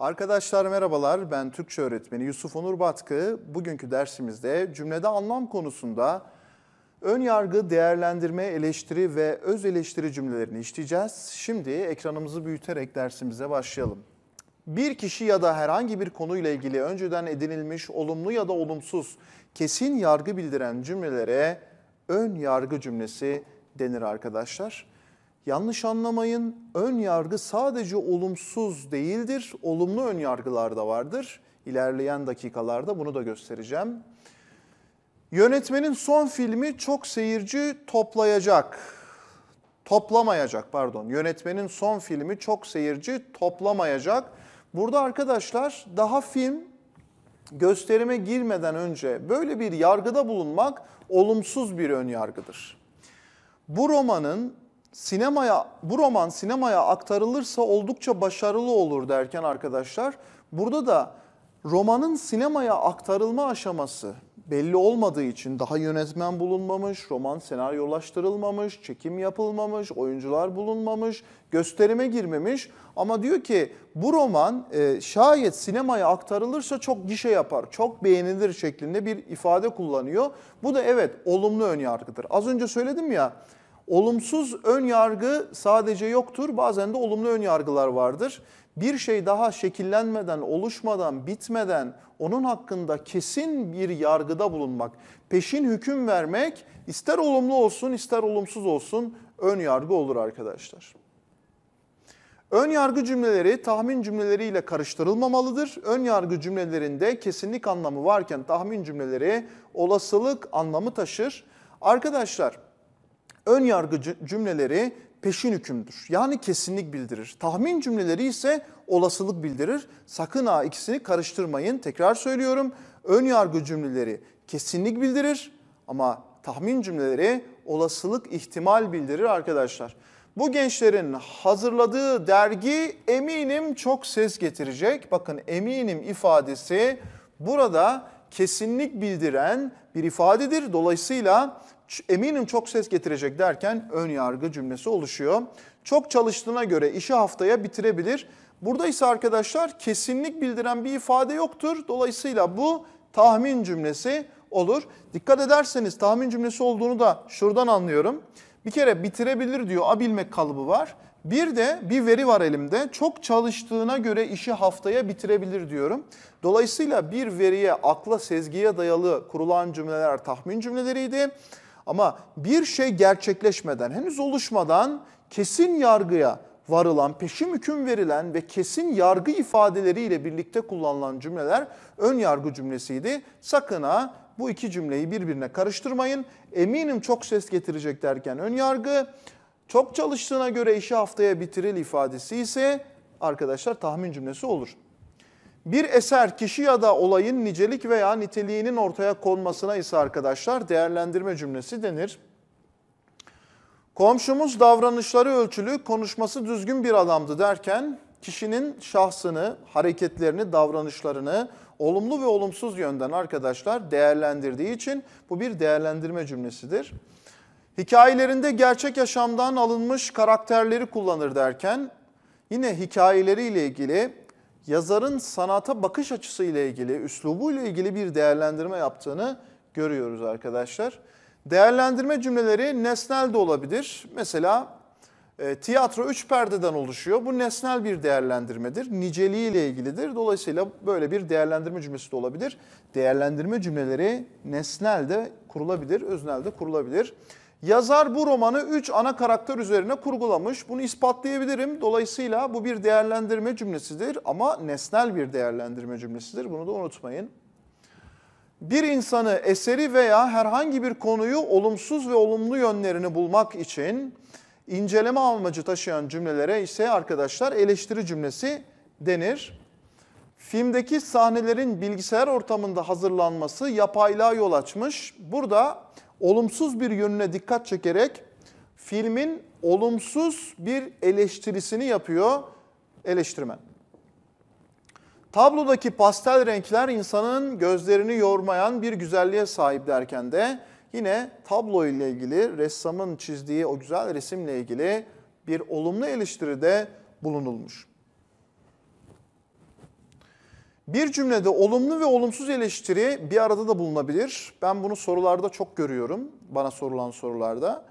Arkadaşlar merhabalar, ben Türkçe öğretmeni Yusuf Onur Batkı. Bugünkü dersimizde cümlede anlam konusunda ön yargı, değerlendirme, eleştiri ve öz eleştiri cümlelerini işleyeceğiz. Şimdi ekranımızı büyüterek dersimize başlayalım. Bir kişi ya da herhangi bir konuyla ilgili önceden edinilmiş olumlu ya da olumsuz kesin yargı bildiren cümlelere ön yargı cümlesi denir arkadaşlar. Yanlış anlamayın, ön yargı sadece olumsuz değildir, olumlu ön yargılar da vardır. İlerleyen dakikalarda bunu da göstereceğim. Yönetmenin son filmi çok seyirci toplayacak. Toplamayacak pardon. Yönetmenin son filmi çok seyirci toplamayacak. Burada arkadaşlar daha film gösterime girmeden önce böyle bir yargıda bulunmak olumsuz bir ön yargıdır. Bu romanın sinemaya bu roman sinemaya aktarılırsa oldukça başarılı olur derken arkadaşlar burada da romanın sinemaya aktarılma aşaması belli olmadığı için daha yönetmen bulunmamış, roman senaryolaştırılmamış, çekim yapılmamış, oyuncular bulunmamış, gösterime girmemiş. Ama diyor ki bu roman e, şayet sinemaya aktarılırsa çok gişe yapar, çok beğenilir şeklinde bir ifade kullanıyor. Bu da evet olumlu önyargıdır. Az önce söyledim ya Olumsuz ön yargı sadece yoktur. Bazen de olumlu ön yargılar vardır. Bir şey daha şekillenmeden, oluşmadan, bitmeden onun hakkında kesin bir yargıda bulunmak, peşin hüküm vermek ister olumlu olsun ister olumsuz olsun ön yargı olur arkadaşlar. Ön yargı cümleleri tahmin cümleleriyle karıştırılmamalıdır. Ön yargı cümlelerinde kesinlik anlamı varken tahmin cümleleri olasılık anlamı taşır. Arkadaşlar Ön yargı cümleleri peşin hükümdür. Yani kesinlik bildirir. Tahmin cümleleri ise olasılık bildirir. Sakın ha ikisini karıştırmayın. Tekrar söylüyorum. Ön yargı cümleleri kesinlik bildirir ama tahmin cümleleri olasılık ihtimal bildirir arkadaşlar. Bu gençlerin hazırladığı dergi eminim çok ses getirecek. Bakın eminim ifadesi burada kesinlik bildiren bir ifadedir. Dolayısıyla eminim çok ses getirecek derken ön yargı cümlesi oluşuyor. Çok çalıştığına göre işi haftaya bitirebilir. Burada ise arkadaşlar kesinlik bildiren bir ifade yoktur. Dolayısıyla bu tahmin cümlesi olur. Dikkat ederseniz tahmin cümlesi olduğunu da şuradan anlıyorum. Bir kere bitirebilir diyor abilmek kalıbı var. Bir de bir veri var elimde. Çok çalıştığına göre işi haftaya bitirebilir diyorum. Dolayısıyla bir veriye akla sezgiye dayalı kurulan cümleler tahmin cümleleriydi. Ama bir şey gerçekleşmeden, henüz oluşmadan kesin yargıya varılan, peşim hüküm verilen ve kesin yargı ifadeleriyle birlikte kullanılan cümleler ön yargı cümlesiydi. Sakın ha bu iki cümleyi birbirine karıştırmayın. Eminim çok ses getirecek derken ön yargı, çok çalıştığına göre işi haftaya bitiril ifadesi ise arkadaşlar tahmin cümlesi olur. Bir eser kişi ya da olayın nicelik veya niteliğinin ortaya konmasına ise arkadaşlar değerlendirme cümlesi denir. Komşumuz davranışları ölçülü, konuşması düzgün bir adamdı derken kişinin şahsını, hareketlerini, davranışlarını olumlu ve olumsuz yönden arkadaşlar değerlendirdiği için bu bir değerlendirme cümlesidir. Hikayelerinde gerçek yaşamdan alınmış karakterleri kullanır derken yine hikayeleriyle ilgili yazarın sanata bakış açısı ile ilgili, üslubu ile ilgili bir değerlendirme yaptığını görüyoruz arkadaşlar. Değerlendirme cümleleri nesnel de olabilir. Mesela e, tiyatro üç perdeden oluşuyor. Bu nesnel bir değerlendirmedir. Niceliği ile ilgilidir. Dolayısıyla böyle bir değerlendirme cümlesi de olabilir. Değerlendirme cümleleri nesnel de kurulabilir, öznel de kurulabilir. Yazar bu romanı 3 ana karakter üzerine kurgulamış. Bunu ispatlayabilirim. Dolayısıyla bu bir değerlendirme cümlesidir ama nesnel bir değerlendirme cümlesidir. Bunu da unutmayın. Bir insanı, eseri veya herhangi bir konuyu olumsuz ve olumlu yönlerini bulmak için inceleme amacı taşıyan cümlelere ise arkadaşlar eleştiri cümlesi denir. Filmdeki sahnelerin bilgisayar ortamında hazırlanması yapaylığa yol açmış. Burada olumsuz bir yönüne dikkat çekerek filmin olumsuz bir eleştirisini yapıyor eleştirmen. Tablodaki pastel renkler insanın gözlerini yormayan bir güzelliğe sahip derken de yine tablo ile ilgili ressamın çizdiği o güzel resimle ilgili bir olumlu eleştiride bulunulmuş. Bir cümlede olumlu ve olumsuz eleştiri bir arada da bulunabilir. Ben bunu sorularda çok görüyorum, bana sorulan sorularda.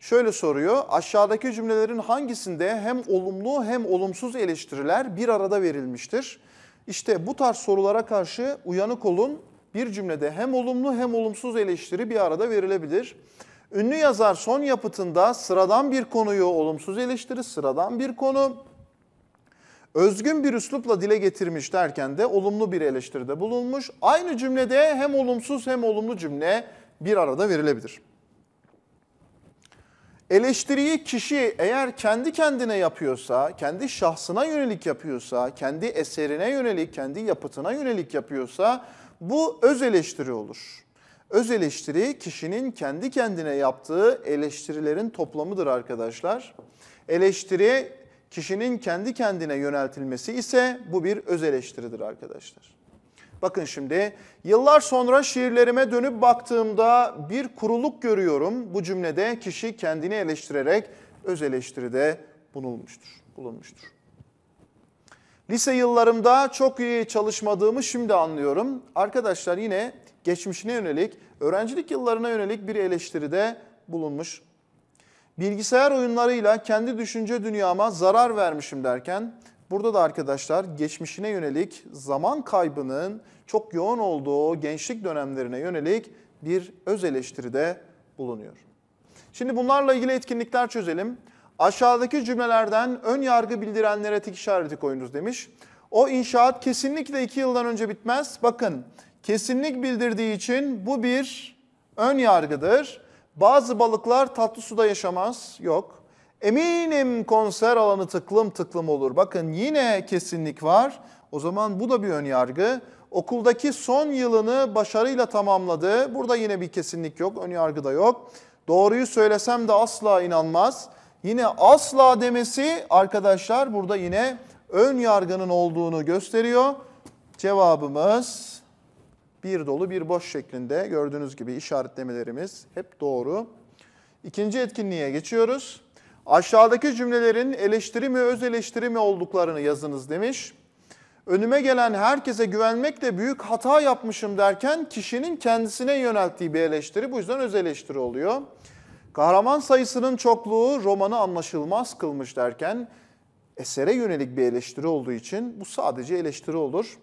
Şöyle soruyor, aşağıdaki cümlelerin hangisinde hem olumlu hem olumsuz eleştiriler bir arada verilmiştir? İşte bu tarz sorulara karşı uyanık olun. Bir cümlede hem olumlu hem olumsuz eleştiri bir arada verilebilir. Ünlü yazar son yapıtında sıradan bir konuyu olumsuz eleştiri, sıradan bir konu özgün bir üslupla dile getirmiş derken de olumlu bir eleştiride bulunmuş. Aynı cümlede hem olumsuz hem olumlu cümle bir arada verilebilir. Eleştiriyi kişi eğer kendi kendine yapıyorsa, kendi şahsına yönelik yapıyorsa, kendi eserine yönelik, kendi yapıtına yönelik yapıyorsa bu öz eleştiri olur. Öz eleştiri kişinin kendi kendine yaptığı eleştirilerin toplamıdır arkadaşlar. Eleştiri kişinin kendi kendine yöneltilmesi ise bu bir öz eleştiridir arkadaşlar. Bakın şimdi yıllar sonra şiirlerime dönüp baktığımda bir kuruluk görüyorum. Bu cümlede kişi kendini eleştirerek öz eleştiride bulunmuştur. bulunmuştur. Lise yıllarımda çok iyi çalışmadığımı şimdi anlıyorum. Arkadaşlar yine geçmişine yönelik, öğrencilik yıllarına yönelik bir eleştiride bulunmuş Bilgisayar oyunlarıyla kendi düşünce dünyama zarar vermişim derken burada da arkadaşlar geçmişine yönelik zaman kaybının çok yoğun olduğu gençlik dönemlerine yönelik bir öz eleştiride bulunuyor. Şimdi bunlarla ilgili etkinlikler çözelim. Aşağıdaki cümlelerden ön yargı bildirenlere tik işareti koyunuz demiş. O inşaat kesinlikle 2 yıldan önce bitmez. Bakın kesinlik bildirdiği için bu bir ön yargıdır. Bazı balıklar tatlı suda yaşamaz. Yok. Eminim konser alanı tıklım tıklım olur. Bakın yine kesinlik var. O zaman bu da bir ön yargı. Okuldaki son yılını başarıyla tamamladı. Burada yine bir kesinlik yok, ön yargı da yok. Doğruyu söylesem de asla inanmaz. Yine asla demesi arkadaşlar burada yine ön yargının olduğunu gösteriyor. Cevabımız bir dolu bir boş şeklinde gördüğünüz gibi işaretlemelerimiz hep doğru. İkinci etkinliğe geçiyoruz. Aşağıdaki cümlelerin eleştiri mi öz eleştiri mi olduklarını yazınız demiş. Önüme gelen herkese güvenmekle büyük hata yapmışım derken kişinin kendisine yönelttiği bir eleştiri bu yüzden öz eleştiri oluyor. Kahraman sayısının çokluğu romanı anlaşılmaz kılmış derken esere yönelik bir eleştiri olduğu için bu sadece eleştiri olur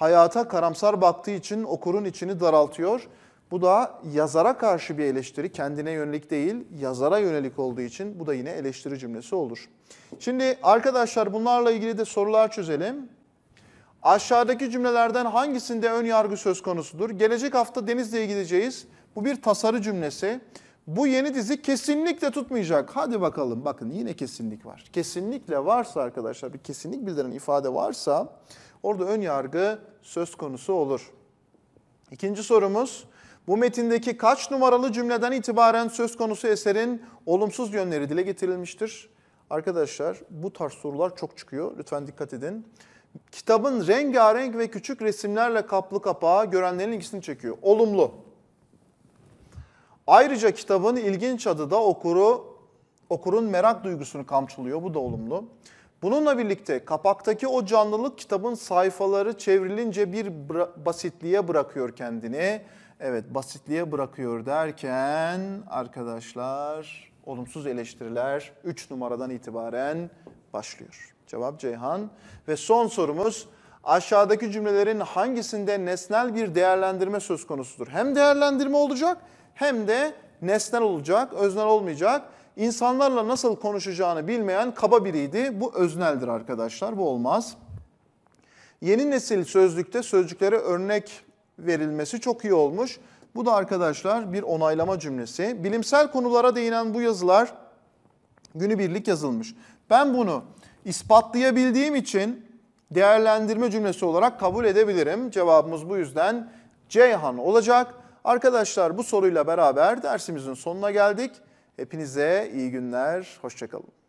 hayata karamsar baktığı için okurun içini daraltıyor. Bu da yazara karşı bir eleştiri, kendine yönelik değil, yazara yönelik olduğu için bu da yine eleştiri cümlesi olur. Şimdi arkadaşlar bunlarla ilgili de sorular çözelim. Aşağıdaki cümlelerden hangisinde ön yargı söz konusudur? Gelecek hafta Denizli'ye gideceğiz. Bu bir tasarı cümlesi. Bu yeni dizi kesinlikle tutmayacak. Hadi bakalım bakın yine kesinlik var. Kesinlikle varsa arkadaşlar bir kesinlik bildiren ifade varsa Orada ön yargı söz konusu olur. İkinci sorumuz, bu metindeki kaç numaralı cümleden itibaren söz konusu eserin olumsuz yönleri dile getirilmiştir? Arkadaşlar bu tarz sorular çok çıkıyor. Lütfen dikkat edin. Kitabın rengarenk ve küçük resimlerle kaplı kapağı görenlerin ilgisini çekiyor. Olumlu. Ayrıca kitabın ilginç adı da okuru, okurun merak duygusunu kamçılıyor. Bu da olumlu. Bununla birlikte kapaktaki o canlılık kitabın sayfaları çevrilince bir basitliğe bırakıyor kendini. Evet basitliğe bırakıyor derken arkadaşlar olumsuz eleştiriler 3 numaradan itibaren başlıyor. Cevap Ceyhan ve son sorumuz aşağıdaki cümlelerin hangisinde nesnel bir değerlendirme söz konusudur? Hem değerlendirme olacak hem de nesnel olacak, öznel olmayacak insanlarla nasıl konuşacağını bilmeyen kaba biriydi. Bu özneldir arkadaşlar, bu olmaz. Yeni nesil sözlükte sözcüklere örnek verilmesi çok iyi olmuş. Bu da arkadaşlar bir onaylama cümlesi. Bilimsel konulara değinen bu yazılar günübirlik yazılmış. Ben bunu ispatlayabildiğim için değerlendirme cümlesi olarak kabul edebilirim. Cevabımız bu yüzden Ceyhan olacak. Arkadaşlar bu soruyla beraber dersimizin sonuna geldik. Hepinize iyi günler, hoşçakalın.